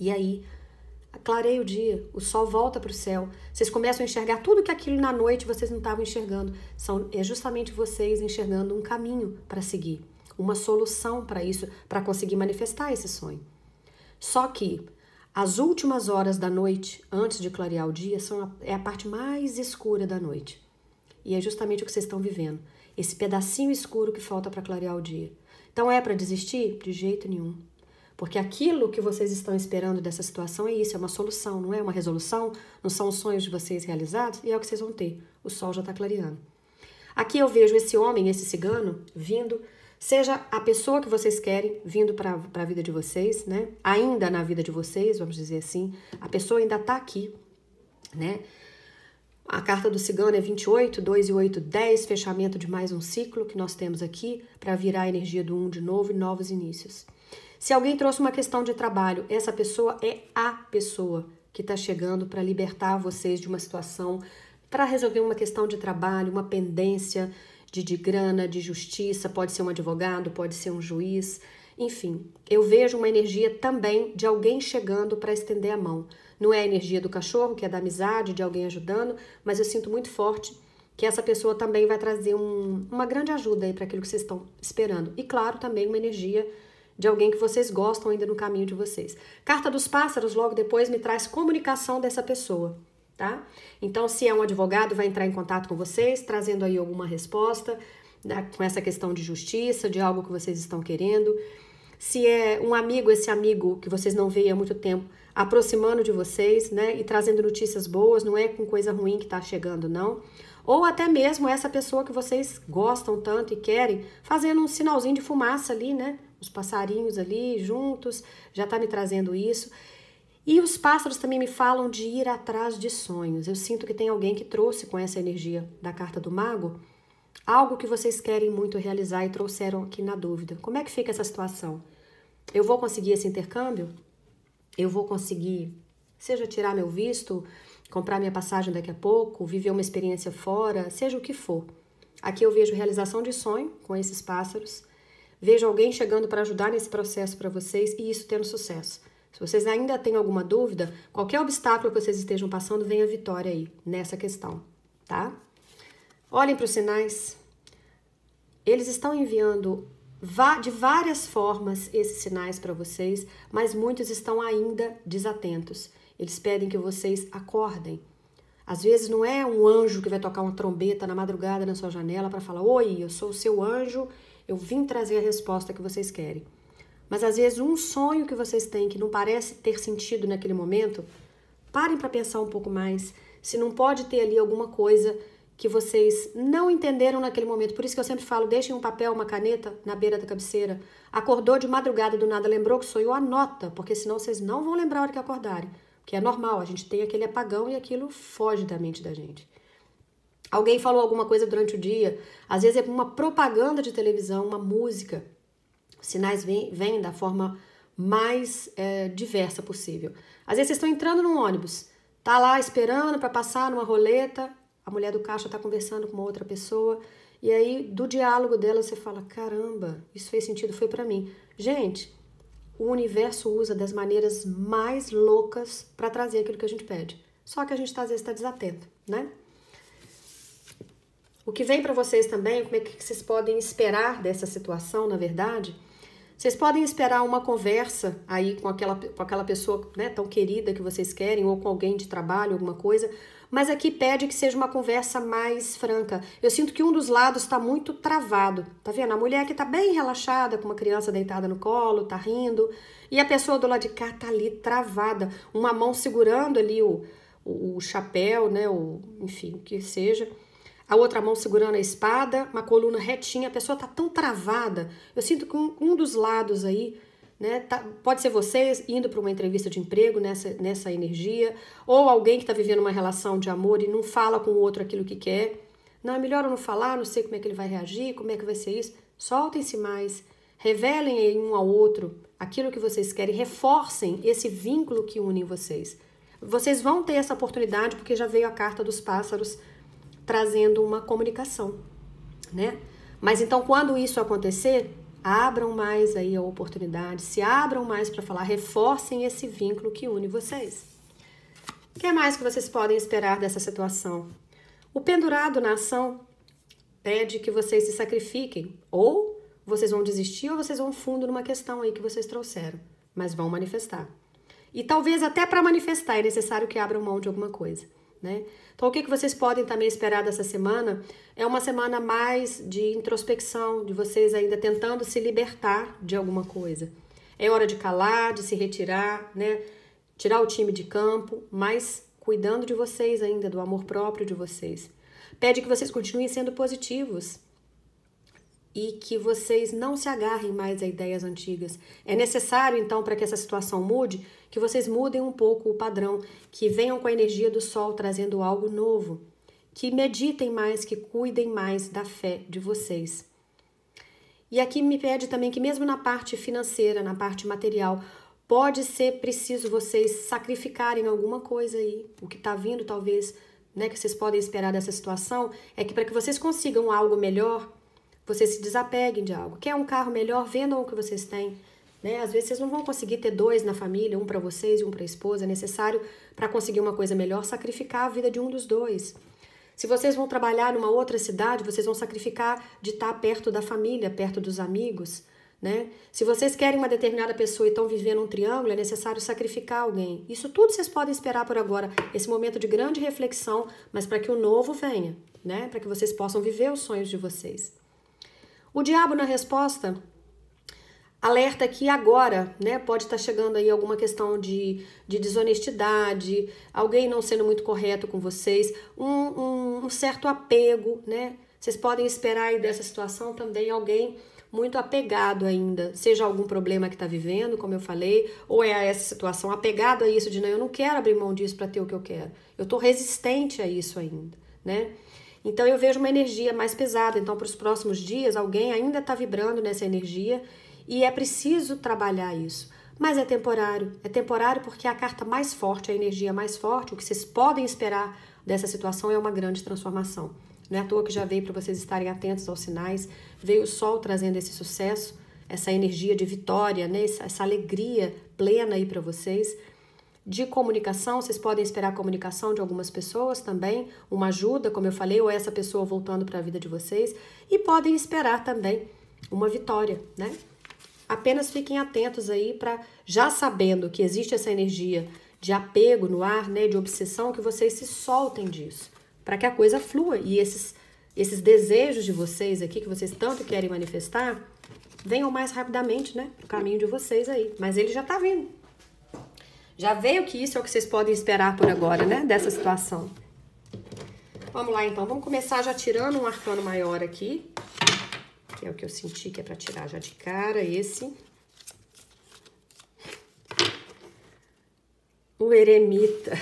E aí, clareia o dia, o sol volta para o céu. Vocês começam a enxergar tudo que aquilo na noite vocês não estavam enxergando. São é justamente vocês enxergando um caminho para seguir, uma solução para isso, para conseguir manifestar esse sonho. Só que as últimas horas da noite, antes de clarear o dia, são a, é a parte mais escura da noite. E é justamente o que vocês estão vivendo, esse pedacinho escuro que falta para clarear o dia. Então é para desistir? De jeito nenhum. Porque aquilo que vocês estão esperando dessa situação é isso, é uma solução, não é uma resolução, não são os sonhos de vocês realizados e é o que vocês vão ter. O sol já está clareando. Aqui eu vejo esse homem, esse cigano, vindo, seja a pessoa que vocês querem, vindo para a vida de vocês, né? Ainda na vida de vocês, vamos dizer assim, a pessoa ainda está aqui, né? A carta do cigano é 28, 2 e 8, 10, fechamento de mais um ciclo que nós temos aqui para virar a energia do 1 um de novo e novos inícios. Se alguém trouxe uma questão de trabalho, essa pessoa é a pessoa que está chegando para libertar vocês de uma situação, para resolver uma questão de trabalho, uma pendência de, de grana, de justiça, pode ser um advogado, pode ser um juiz, enfim. Eu vejo uma energia também de alguém chegando para estender a mão. Não é a energia do cachorro, que é da amizade, de alguém ajudando, mas eu sinto muito forte que essa pessoa também vai trazer um, uma grande ajuda aí para aquilo que vocês estão esperando. E claro, também uma energia de alguém que vocês gostam ainda no caminho de vocês. Carta dos pássaros logo depois me traz comunicação dessa pessoa, tá? Então, se é um advogado, vai entrar em contato com vocês, trazendo aí alguma resposta né, com essa questão de justiça, de algo que vocês estão querendo. Se é um amigo, esse amigo que vocês não veem há muito tempo, aproximando de vocês, né, e trazendo notícias boas, não é com coisa ruim que tá chegando, não ou até mesmo essa pessoa que vocês gostam tanto e querem, fazendo um sinalzinho de fumaça ali, né? os passarinhos ali juntos, já está me trazendo isso. E os pássaros também me falam de ir atrás de sonhos. Eu sinto que tem alguém que trouxe com essa energia da carta do mago algo que vocês querem muito realizar e trouxeram aqui na dúvida. Como é que fica essa situação? Eu vou conseguir esse intercâmbio? Eu vou conseguir, seja tirar meu visto, comprar minha passagem daqui a pouco, viver uma experiência fora, seja o que for. Aqui eu vejo realização de sonho com esses pássaros Veja alguém chegando para ajudar nesse processo para vocês e isso tendo sucesso. Se vocês ainda têm alguma dúvida, qualquer obstáculo que vocês estejam passando, venha vitória aí nessa questão, tá? Olhem para os sinais. Eles estão enviando de várias formas esses sinais para vocês, mas muitos estão ainda desatentos. Eles pedem que vocês acordem. Às vezes não é um anjo que vai tocar uma trombeta na madrugada na sua janela para falar: Oi, eu sou o seu anjo eu vim trazer a resposta que vocês querem. Mas às vezes um sonho que vocês têm que não parece ter sentido naquele momento, parem para pensar um pouco mais se não pode ter ali alguma coisa que vocês não entenderam naquele momento. Por isso que eu sempre falo, deixem um papel, uma caneta na beira da cabeceira. Acordou de madrugada do nada, lembrou que sonhou, anota, porque senão vocês não vão lembrar a hora que acordarem. Que é normal, a gente tem aquele apagão e aquilo foge da mente da gente. Alguém falou alguma coisa durante o dia, às vezes é uma propaganda de televisão, uma música. Os sinais vêm, vêm da forma mais é, diversa possível. Às vezes vocês estão entrando num ônibus, tá lá esperando para passar numa roleta, a mulher do caixa está conversando com uma outra pessoa, e aí do diálogo dela você fala: caramba, isso fez sentido, foi para mim. Gente, o universo usa das maneiras mais loucas para trazer aquilo que a gente pede. Só que a gente tá, às vezes está desatento, né? O que vem para vocês também, como é que vocês podem esperar dessa situação, na verdade? Vocês podem esperar uma conversa aí com aquela, com aquela pessoa né, tão querida que vocês querem, ou com alguém de trabalho, alguma coisa, mas aqui pede que seja uma conversa mais franca. Eu sinto que um dos lados está muito travado, tá vendo? A mulher que tá bem relaxada, com uma criança deitada no colo, tá rindo, e a pessoa do lado de cá tá ali travada, uma mão segurando ali o, o, o chapéu, né, o, enfim, o que seja, a outra mão segurando a espada, uma coluna retinha, a pessoa tá tão travada. Eu sinto que um, um dos lados aí né? Tá, pode ser você indo para uma entrevista de emprego nessa, nessa energia, ou alguém que está vivendo uma relação de amor e não fala com o outro aquilo que quer. Não, é melhor eu não falar, não sei como é que ele vai reagir, como é que vai ser isso. Soltem-se mais, revelem aí um ao outro aquilo que vocês querem, reforcem esse vínculo que une vocês. Vocês vão ter essa oportunidade porque já veio a carta dos pássaros trazendo uma comunicação, né? Mas então, quando isso acontecer, abram mais aí a oportunidade, se abram mais para falar, reforcem esse vínculo que une vocês. O que mais que vocês podem esperar dessa situação? O pendurado na ação pede que vocês se sacrifiquem, ou vocês vão desistir, ou vocês vão fundo numa questão aí que vocês trouxeram, mas vão manifestar. E talvez até para manifestar é necessário que abram mão de alguma coisa, né? Então, o que, que vocês podem também esperar dessa semana? É uma semana mais de introspecção, de vocês ainda tentando se libertar de alguma coisa. É hora de calar, de se retirar, né? Tirar o time de campo, mas cuidando de vocês ainda, do amor próprio de vocês. Pede que vocês continuem sendo positivos, e que vocês não se agarrem mais a ideias antigas. É necessário, então, para que essa situação mude, que vocês mudem um pouco o padrão, que venham com a energia do sol trazendo algo novo, que meditem mais, que cuidem mais da fé de vocês. E aqui me pede também que, mesmo na parte financeira, na parte material, pode ser preciso vocês sacrificarem alguma coisa aí. O que está vindo, talvez, né, que vocês podem esperar dessa situação, é que para que vocês consigam algo melhor, vocês se desapeguem de algo. Quer um carro melhor? Vendam o que vocês têm. Né? Às vezes vocês não vão conseguir ter dois na família, um para vocês e um para a esposa. É necessário, para conseguir uma coisa melhor, sacrificar a vida de um dos dois. Se vocês vão trabalhar numa outra cidade, vocês vão sacrificar de estar tá perto da família, perto dos amigos. Né? Se vocês querem uma determinada pessoa e estão vivendo um triângulo, é necessário sacrificar alguém. Isso tudo vocês podem esperar por agora, esse momento de grande reflexão, mas para que o novo venha, né? Para que vocês possam viver os sonhos de vocês. O diabo, na resposta, alerta que agora, né, pode estar tá chegando aí alguma questão de, de desonestidade, alguém não sendo muito correto com vocês, um, um, um certo apego, né? Vocês podem esperar aí dessa situação também alguém muito apegado ainda, seja algum problema que está vivendo, como eu falei, ou é a essa situação, apegado a isso de não, eu não quero abrir mão disso para ter o que eu quero. Eu estou resistente a isso ainda, né? Então eu vejo uma energia mais pesada. Então, para os próximos dias, alguém ainda está vibrando nessa energia e é preciso trabalhar isso. Mas é temporário. É temporário porque a carta mais forte, a energia mais forte, o que vocês podem esperar dessa situação é uma grande transformação. Não é à toa que já veio para vocês estarem atentos aos sinais, veio o sol trazendo esse sucesso, essa energia de vitória, né? essa alegria plena aí para vocês de comunicação, vocês podem esperar a comunicação de algumas pessoas também, uma ajuda, como eu falei, ou essa pessoa voltando para a vida de vocês, e podem esperar também uma vitória, né? Apenas fiquem atentos aí para já sabendo que existe essa energia de apego no ar, né, de obsessão, que vocês se soltem disso, para que a coisa flua e esses esses desejos de vocês aqui que vocês tanto querem manifestar venham mais rapidamente, né, o caminho de vocês aí. Mas ele já tá vindo. Já veio que isso é o que vocês podem esperar por agora, né? Dessa situação. Vamos lá, então. Vamos começar já tirando um arcano maior aqui. Que é o que eu senti que é pra tirar já de cara, esse. O eremita.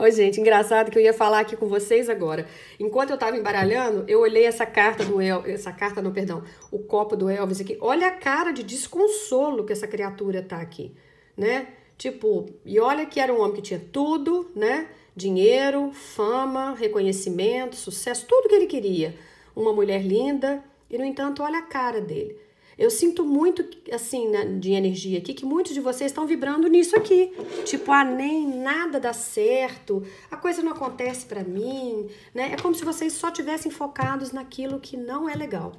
Oi, gente, engraçado que eu ia falar aqui com vocês agora. Enquanto eu tava embaralhando, eu olhei essa carta do El, essa carta não, perdão, o copo do Elvis aqui. Olha a cara de desconsolo que essa criatura tá aqui né? Tipo, e olha que era um homem que tinha tudo, né? Dinheiro, fama, reconhecimento, sucesso, tudo que ele queria. Uma mulher linda, e no entanto, olha a cara dele. Eu sinto muito, assim, de energia aqui, que muitos de vocês estão vibrando nisso aqui. Tipo, ah, nem nada dá certo, a coisa não acontece para mim, né? É como se vocês só tivessem focados naquilo que não é legal,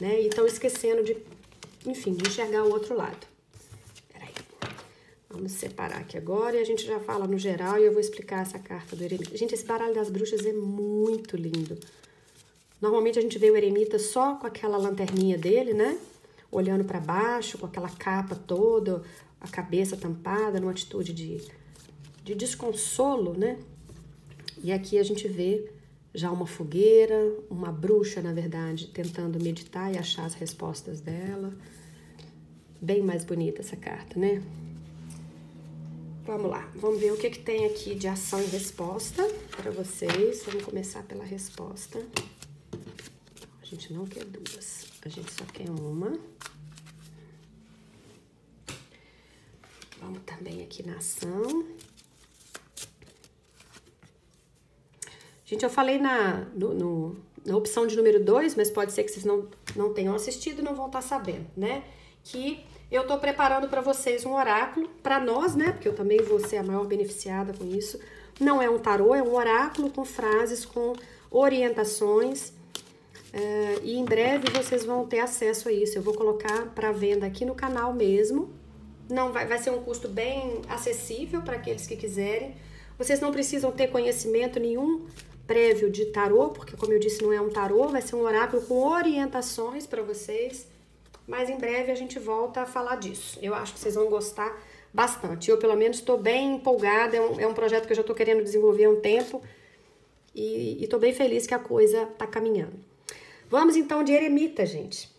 né? E estão esquecendo de, enfim, de enxergar o outro lado. Vamos separar aqui agora e a gente já fala no geral e eu vou explicar essa carta do eremita. Gente, esse baralho das bruxas é muito lindo. Normalmente a gente vê o eremita só com aquela lanterninha dele, né? Olhando para baixo, com aquela capa toda, a cabeça tampada, numa atitude de, de desconsolo, né? E aqui a gente vê já uma fogueira, uma bruxa, na verdade, tentando meditar e achar as respostas dela. Bem mais bonita essa carta, né? Vamos lá, vamos ver o que, que tem aqui de ação e resposta para vocês. Vamos começar pela resposta. A gente não quer duas, a gente só quer uma. Vamos também aqui na ação. Gente, eu falei na, no, no, na opção de número 2, mas pode ser que vocês não, não tenham assistido não vão estar tá sabendo, né? Que eu estou preparando para vocês um oráculo, para nós, né? Porque eu também vou ser a maior beneficiada com isso. Não é um tarô, é um oráculo com frases, com orientações. É, e em breve vocês vão ter acesso a isso. Eu vou colocar para venda aqui no canal mesmo. Não vai, vai ser um custo bem acessível para aqueles que quiserem. Vocês não precisam ter conhecimento nenhum prévio de tarô, porque como eu disse, não é um tarô, vai ser um oráculo com orientações para vocês mas em breve a gente volta a falar disso. Eu acho que vocês vão gostar bastante. Eu, pelo menos, estou bem empolgada, é um, é um, projeto que eu já estou querendo desenvolver há um tempo e estou bem feliz que a coisa está caminhando. Vamos então de eremita, gente.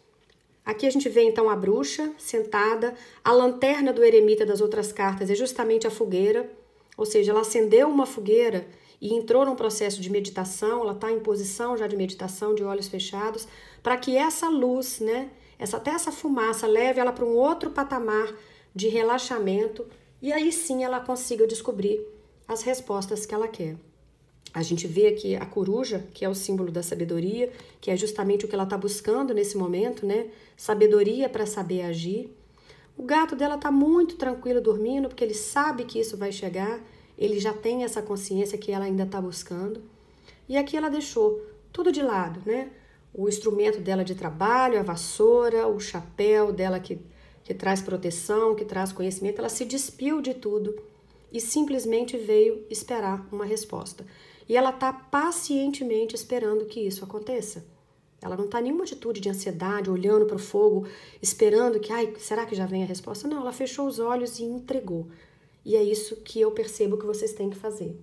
Aqui a gente vê então a bruxa sentada, a lanterna do eremita das outras cartas é justamente a fogueira, ou seja, ela acendeu uma fogueira e entrou num processo de meditação, ela está em posição já de meditação, de olhos fechados, para que essa luz, né, essa, até essa fumaça leve ela para um outro patamar de relaxamento e aí sim ela consiga descobrir as respostas que ela quer. A gente vê aqui a coruja, que é o símbolo da sabedoria, que é justamente o que ela está buscando nesse momento, né? Sabedoria para saber agir. O gato dela está muito tranquilo dormindo, porque ele sabe que isso vai chegar, ele já tem essa consciência que ela ainda está buscando. E aqui ela deixou tudo de lado, né? o instrumento dela de trabalho, a vassoura, o chapéu dela que, que traz proteção, que traz conhecimento, ela se despiu de tudo e simplesmente veio esperar uma resposta. E ela está pacientemente esperando que isso aconteça. Ela não está nenhuma atitude de ansiedade, olhando para o fogo, esperando que, ai, será que já vem a resposta? Não, ela fechou os olhos e entregou. E é isso que eu percebo que vocês têm que fazer.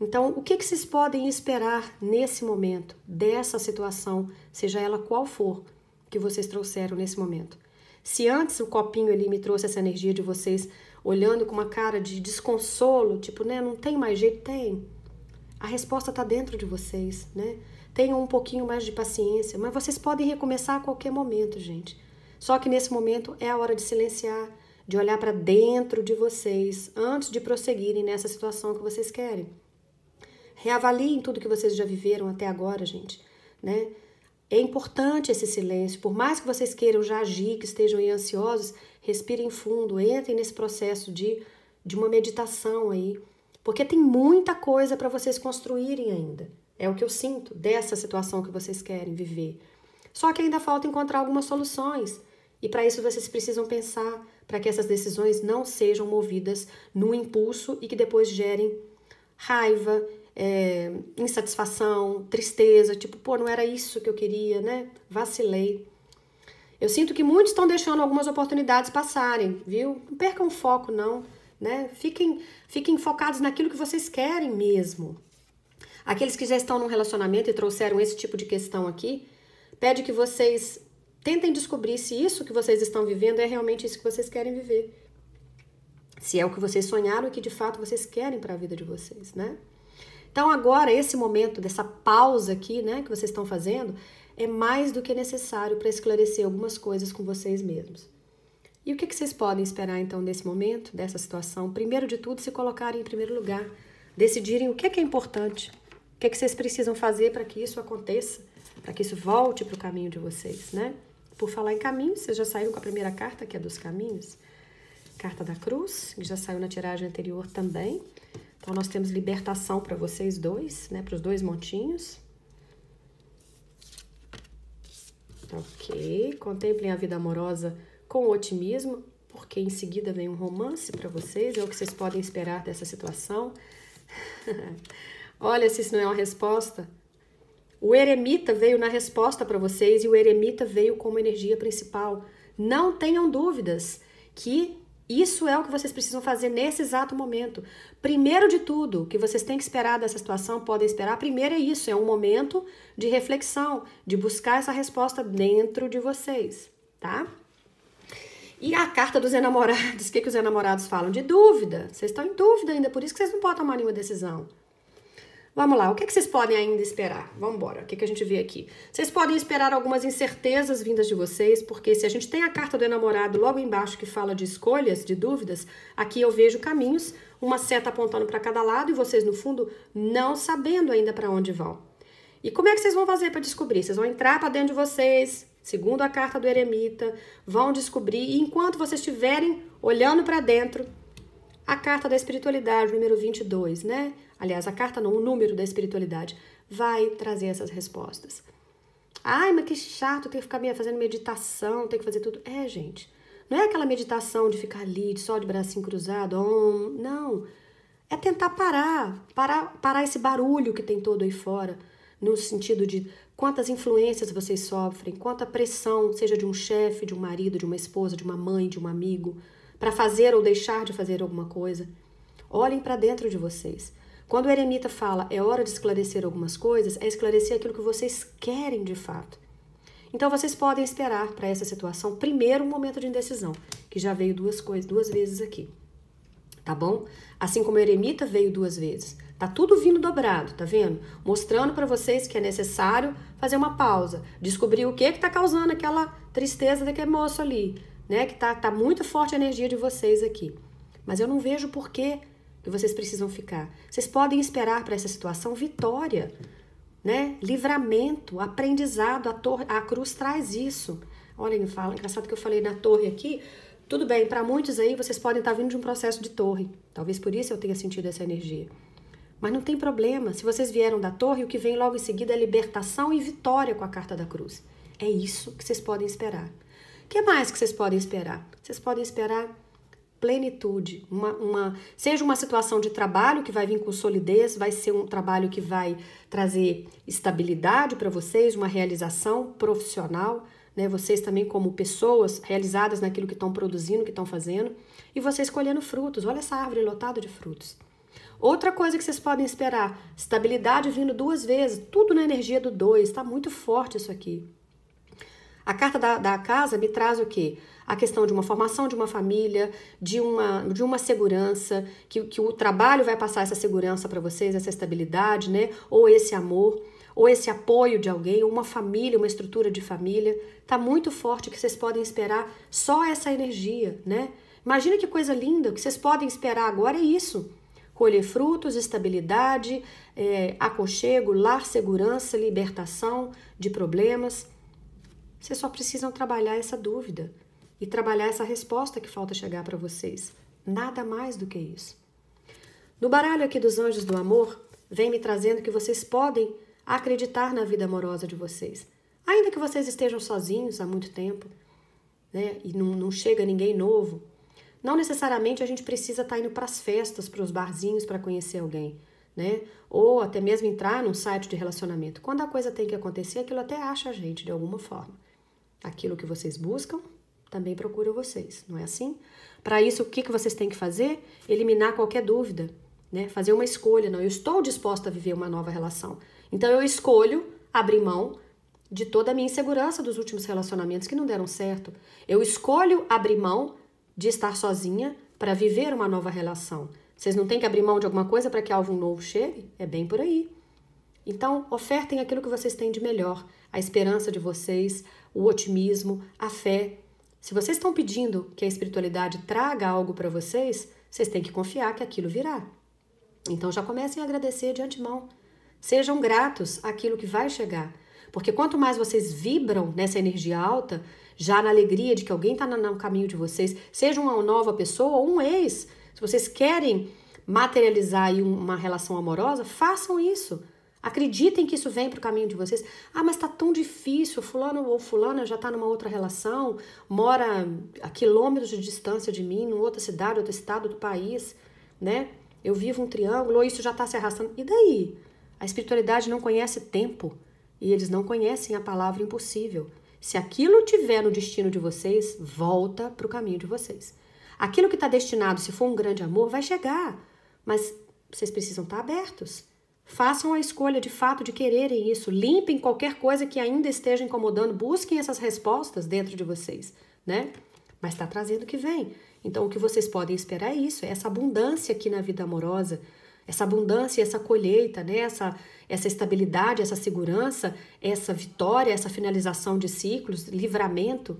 Então, o que, que vocês podem esperar nesse momento, dessa situação, seja ela qual for, que vocês trouxeram nesse momento? Se antes o copinho ali me trouxe essa energia de vocês olhando com uma cara de desconsolo, tipo, né, não tem mais jeito, tem. A resposta está dentro de vocês, né? Tenham um pouquinho mais de paciência, mas vocês podem recomeçar a qualquer momento, gente. Só que nesse momento é a hora de silenciar, de olhar para dentro de vocês antes de prosseguirem nessa situação que vocês querem. Reavaliem tudo que vocês já viveram até agora, gente, né? É importante esse silêncio. Por mais que vocês queiram já agir, que estejam aí ansiosos, respirem fundo, entrem nesse processo de, de uma meditação aí, porque tem muita coisa para vocês construírem ainda. É o que eu sinto dessa situação que vocês querem viver. Só que ainda falta encontrar algumas soluções. E para isso vocês precisam pensar para que essas decisões não sejam movidas no impulso e que depois gerem raiva, é, insatisfação, tristeza, tipo, pô, não era isso que eu queria, né? Vacilei. Eu sinto que muitos estão deixando algumas oportunidades passarem, viu? Não percam o foco, não, né? Fiquem, fiquem focados naquilo que vocês querem mesmo. Aqueles que já estão num relacionamento e trouxeram esse tipo de questão aqui, pede que vocês tentem descobrir se isso que vocês estão vivendo é realmente isso que vocês querem viver. Se é o que vocês sonharam e que de fato vocês querem para a vida de vocês, né? Então, agora, esse momento dessa pausa aqui, né, que vocês estão fazendo, é mais do que necessário para esclarecer algumas coisas com vocês mesmos. E o que, que vocês podem esperar, então, nesse momento, dessa situação? Primeiro de tudo, se colocarem em primeiro lugar, decidirem o que é, que é importante, o que, é que vocês precisam fazer para que isso aconteça, para que isso volte para o caminho de vocês, né? Por falar em caminhos, vocês já saíram com a primeira carta, que é dos caminhos, carta da cruz, que já saiu na tiragem anterior também. Então, nós temos libertação para vocês dois, né? Para os dois montinhos. Ok. Contemplem a vida amorosa com otimismo, porque em seguida vem um romance para vocês. É o que vocês podem esperar dessa situação. Olha se isso não é uma resposta. O eremita veio na resposta para vocês e o eremita veio como energia principal. Não tenham dúvidas que isso é o que vocês precisam fazer nesse exato momento. Primeiro de tudo, o que vocês têm que esperar dessa situação, podem esperar, primeiro é isso, é um momento de reflexão, de buscar essa resposta dentro de vocês, tá? E a carta dos enamorados, o que, que os enamorados falam? De dúvida. Vocês estão em dúvida ainda, por isso que vocês não podem tomar nenhuma decisão. Vamos lá, o que, é que vocês podem ainda esperar? Vamos embora, o que, é que a gente vê aqui? Vocês podem esperar algumas incertezas vindas de vocês, porque se a gente tem a carta do enamorado logo embaixo que fala de escolhas, de dúvidas, aqui eu vejo caminhos, uma seta apontando para cada lado e vocês, no fundo, não sabendo ainda para onde vão. E como é que vocês vão fazer para descobrir? Vocês vão entrar para dentro de vocês, segundo a carta do eremita, vão descobrir, e enquanto vocês estiverem olhando para dentro, a carta da espiritualidade, número 22, né? Aliás, a carta não, o número da espiritualidade vai trazer essas respostas. Ai, mas que chato ter que ficar fazendo meditação, ter que fazer tudo. É, gente, não é aquela meditação de ficar ali só de bracinho cruzado, não. É tentar parar, parar, parar esse barulho que tem todo aí fora, no sentido de quantas influências vocês sofrem, quanta pressão, seja de um chefe, de um marido, de uma esposa, de uma mãe, de um amigo, para fazer ou deixar de fazer alguma coisa. Olhem para dentro de vocês. Quando o eremita fala é hora de esclarecer algumas coisas, é esclarecer aquilo que vocês querem de fato. Então vocês podem esperar para essa situação primeiro um momento de indecisão, que já veio duas coisas, duas vezes aqui. Tá bom? Assim como o eremita veio duas vezes. Tá tudo vindo dobrado, tá vendo? Mostrando para vocês que é necessário fazer uma pausa, descobrir o que que tá causando aquela tristeza daquele moço ali, né? Que tá, tá muito forte a energia de vocês aqui. Mas eu não vejo por que vocês precisam ficar. Vocês podem esperar para essa situação vitória, né? Livramento, aprendizado. A, torre, a cruz traz isso. Olha, me fala, engraçado que eu falei na torre aqui. Tudo bem, para muitos aí vocês podem estar tá vindo de um processo de torre. Talvez por isso eu tenha sentido essa energia. Mas não tem problema. Se vocês vieram da torre, o que vem logo em seguida é libertação e vitória com a carta da cruz. É isso que vocês podem esperar. O que mais que vocês podem esperar? Vocês podem esperar plenitude, uma, uma, seja uma situação de trabalho que vai vir com solidez, vai ser um trabalho que vai trazer estabilidade para vocês, uma realização profissional, né? Vocês também como pessoas realizadas naquilo que estão produzindo, que estão fazendo, e vocês colhendo frutos. Olha essa árvore lotada de frutos. Outra coisa que vocês podem esperar, estabilidade vindo duas vezes, tudo na energia do dois, está muito forte isso aqui. A carta da, da casa me traz o quê? A questão de uma formação de uma família, de uma, de uma segurança, que, que o trabalho vai passar essa segurança para vocês, essa estabilidade, né? Ou esse amor, ou esse apoio de alguém, ou uma família, uma estrutura de família. Tá muito forte que vocês podem esperar só essa energia, né? Imagina que coisa linda, o que vocês podem esperar agora é isso colher frutos, estabilidade, é, aconchego, lar, segurança, libertação de problemas. Vocês só precisam trabalhar essa dúvida e trabalhar essa resposta que falta chegar para vocês. Nada mais do que isso. No baralho aqui dos Anjos do Amor, vem me trazendo que vocês podem acreditar na vida amorosa de vocês. Ainda que vocês estejam sozinhos há muito tempo né, e não, não chega ninguém novo, não necessariamente a gente precisa estar tá indo para as festas, para os barzinhos para conhecer alguém. Né? Ou até mesmo entrar num site de relacionamento. Quando a coisa tem que acontecer, aquilo até acha a gente de alguma forma. Aquilo que vocês buscam também procura vocês, não é assim? Para isso, o que, que vocês têm que fazer? Eliminar qualquer dúvida, né? Fazer uma escolha. Não, eu estou disposta a viver uma nova relação. Então eu escolho abrir mão de toda a minha insegurança dos últimos relacionamentos que não deram certo. Eu escolho abrir mão de estar sozinha para viver uma nova relação. Vocês não têm que abrir mão de alguma coisa para que algo novo chegue? É bem por aí. Então, ofertem aquilo que vocês têm de melhor, a esperança de vocês, o otimismo, a fé. Se vocês estão pedindo que a espiritualidade traga algo para vocês, vocês têm que confiar que aquilo virá. Então já comecem a agradecer de antemão. Sejam gratos àquilo que vai chegar. Porque quanto mais vocês vibram nessa energia alta, já na alegria de que alguém está no caminho de vocês, seja uma nova pessoa ou um ex, se vocês querem materializar aí uma relação amorosa, façam isso. Acreditem que isso vem para o caminho de vocês. Ah, mas está tão difícil, fulano ou fulana já está numa outra relação, mora a quilômetros de distância de mim, numa outra cidade, outro estado do país, né? Eu vivo um triângulo, ou isso já está se arrastando. E daí? A espiritualidade não conhece tempo e eles não conhecem a palavra impossível. Se aquilo tiver no destino de vocês, volta para o caminho de vocês. Aquilo que está destinado, se for um grande amor, vai chegar, mas vocês precisam estar tá abertos. Façam a escolha de fato de quererem isso. Limpem qualquer coisa que ainda esteja incomodando. Busquem essas respostas dentro de vocês, né? Mas está trazendo o que vem. Então, o que vocês podem esperar é isso: é essa abundância aqui na vida amorosa, essa abundância, essa colheita, né? essa, essa estabilidade, essa segurança, essa vitória, essa finalização de ciclos, livramento.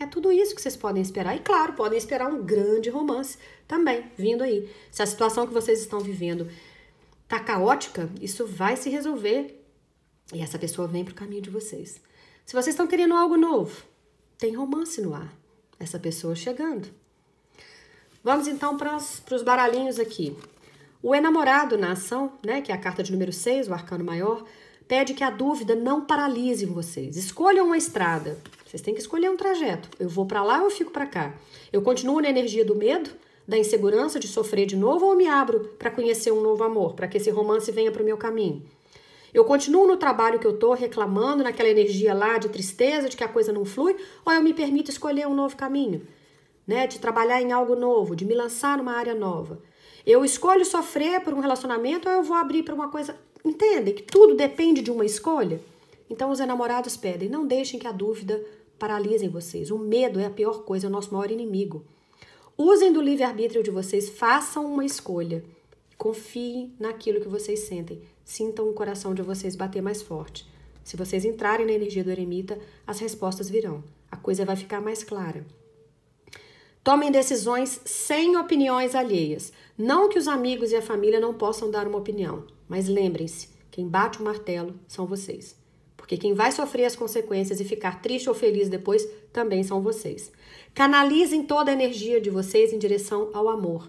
É tudo isso que vocês podem esperar. E claro, podem esperar um grande romance também vindo aí. Se a situação que vocês estão vivendo tá caótica, isso vai se resolver. E essa pessoa vem pro caminho de vocês. Se vocês estão querendo algo novo, tem romance no ar. Essa pessoa chegando. Vamos então para os baralhinhos aqui. O enamorado na ação, né, que é a carta de número 6, o arcano maior, pede que a dúvida não paralise vocês. Escolham uma estrada. Vocês têm que escolher um trajeto. Eu vou para lá ou eu fico para cá? Eu continuo na energia do medo da insegurança de sofrer de novo ou me abro para conhecer um novo amor, para que esse romance venha para o meu caminho? Eu continuo no trabalho que eu estou reclamando, naquela energia lá de tristeza, de que a coisa não flui, ou eu me permito escolher um novo caminho, né? De trabalhar em algo novo, de me lançar numa área nova. Eu escolho sofrer por um relacionamento ou eu vou abrir para uma coisa. Entendem que tudo depende de uma escolha? Então os enamorados pedem: não deixem que a dúvida paralisem vocês. O medo é a pior coisa, é o nosso maior inimigo. Usem do livre-arbítrio de vocês, façam uma escolha. Confiem naquilo que vocês sentem. Sintam o coração de vocês bater mais forte. Se vocês entrarem na energia do eremita, as respostas virão. A coisa vai ficar mais clara. Tomem decisões sem opiniões alheias. Não que os amigos e a família não possam dar uma opinião, mas lembrem-se: quem bate o martelo são vocês porque quem vai sofrer as consequências e ficar triste ou feliz depois também são vocês. Canalizem toda a energia de vocês em direção ao amor.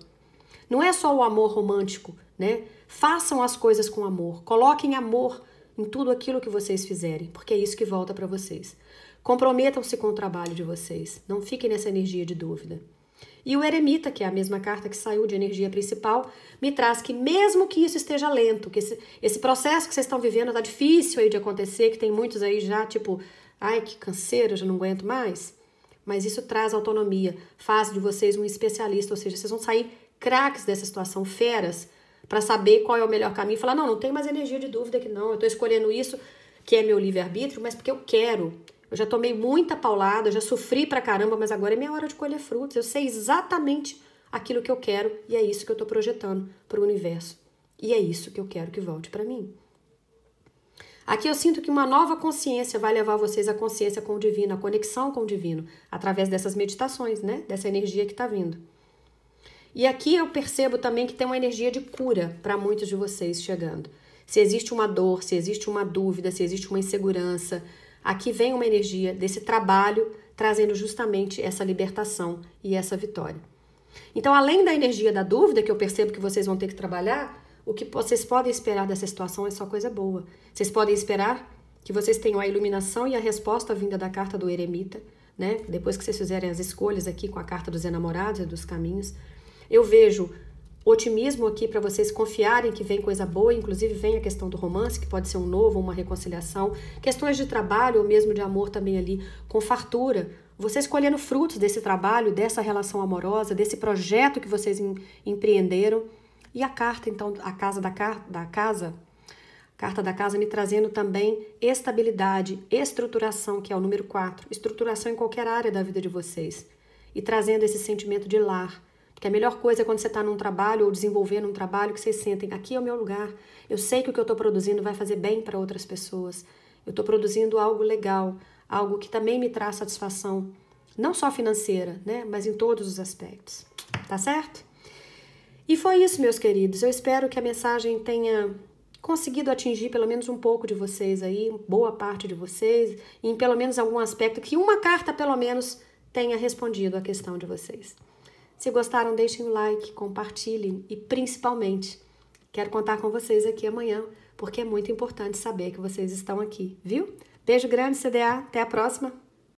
Não é só o amor romântico, né? Façam as coisas com amor, coloquem amor em tudo aquilo que vocês fizerem, porque é isso que volta para vocês. Comprometam-se com o trabalho de vocês, não fiquem nessa energia de dúvida. E o Eremita, que é a mesma carta que saiu de energia principal, me traz que mesmo que isso esteja lento, que esse, esse processo que vocês estão vivendo está difícil aí de acontecer, que tem muitos aí já, tipo, ai, que canseiro, já não aguento mais. Mas isso traz autonomia, faz de vocês um especialista, ou seja, vocês vão sair craques dessa situação, feras, para saber qual é o melhor caminho. Falar, não, não tem mais energia de dúvida que não, eu estou escolhendo isso, que é meu livre-arbítrio, mas porque eu quero. Eu já tomei muita paulada, eu já sofri pra caramba, mas agora é minha hora de colher frutos. Eu sei exatamente aquilo que eu quero e é isso que eu estou projetando pro universo. E é isso que eu quero que volte para mim. Aqui eu sinto que uma nova consciência vai levar vocês à consciência com o divino, à conexão com o divino, através dessas meditações, né? Dessa energia que está vindo. E aqui eu percebo também que tem uma energia de cura para muitos de vocês chegando. Se existe uma dor, se existe uma dúvida, se existe uma insegurança, Aqui vem uma energia desse trabalho trazendo justamente essa libertação e essa vitória. Então, além da energia da dúvida, que eu percebo que vocês vão ter que trabalhar, o que vocês podem esperar dessa situação é só coisa boa. Vocês podem esperar que vocês tenham a iluminação e a resposta vinda da carta do eremita, né? Depois que vocês fizerem as escolhas aqui com a carta dos enamorados e dos caminhos, eu vejo otimismo aqui para vocês confiarem que vem coisa boa, inclusive vem a questão do romance, que pode ser um novo, uma reconciliação, questões de trabalho ou mesmo de amor também ali, com fartura. Vocês colhendo frutos desse trabalho, dessa relação amorosa, desse projeto que vocês em, empreenderam. E a carta, então, a casa da, car da casa, carta da casa me trazendo também estabilidade, estruturação, que é o número 4, estruturação em qualquer área da vida de vocês. E trazendo esse sentimento de lar, que a melhor coisa é quando você está num trabalho ou desenvolvendo um trabalho que vocês sentem, aqui é o meu lugar, eu sei que o que eu estou produzindo vai fazer bem para outras pessoas. Eu estou produzindo algo legal, algo que também me traz satisfação, não só financeira, né, mas em todos os aspectos. Tá certo? E foi isso, meus queridos. Eu espero que a mensagem tenha conseguido atingir pelo menos um pouco de vocês aí, boa parte de vocês, em pelo menos algum aspecto que uma carta pelo menos tenha respondido a questão de vocês. Se gostaram, deixem o like, compartilhem e principalmente quero contar com vocês aqui amanhã, porque é muito importante saber que vocês estão aqui, viu? Beijo grande, CDA, até a próxima!